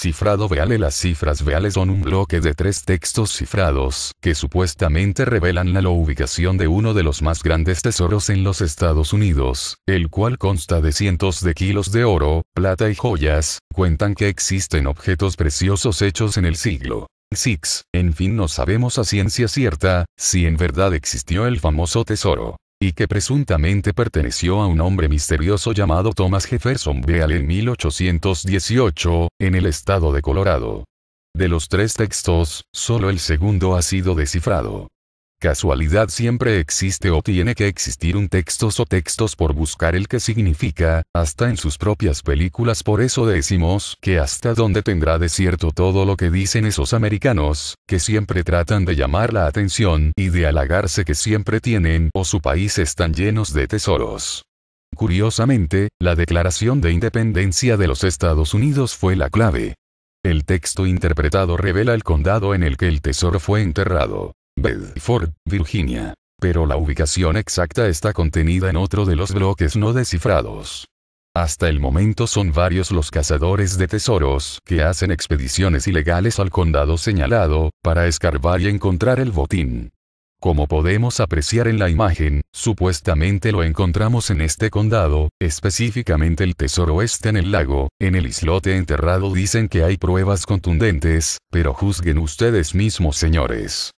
Cifrado veale Las cifras veales son un bloque de tres textos cifrados, que supuestamente revelan la ubicación de uno de los más grandes tesoros en los Estados Unidos, el cual consta de cientos de kilos de oro, plata y joyas, cuentan que existen objetos preciosos hechos en el siglo. 6. En fin, no sabemos a ciencia cierta, si en verdad existió el famoso tesoro y que presuntamente perteneció a un hombre misterioso llamado Thomas Jefferson Beale en 1818, en el estado de Colorado. De los tres textos, solo el segundo ha sido descifrado. Casualidad siempre existe o tiene que existir un texto o textos por buscar el que significa, hasta en sus propias películas por eso decimos que hasta donde tendrá de cierto todo lo que dicen esos americanos, que siempre tratan de llamar la atención y de halagarse que siempre tienen o su país están llenos de tesoros. Curiosamente, la declaración de independencia de los Estados Unidos fue la clave. El texto interpretado revela el condado en el que el tesoro fue enterrado. Bedford, Virginia. Pero la ubicación exacta está contenida en otro de los bloques no descifrados. Hasta el momento son varios los cazadores de tesoros que hacen expediciones ilegales al condado señalado, para escarbar y encontrar el botín. Como podemos apreciar en la imagen, supuestamente lo encontramos en este condado, específicamente el tesoro este en el lago, en el islote enterrado dicen que hay pruebas contundentes, pero juzguen ustedes mismos señores.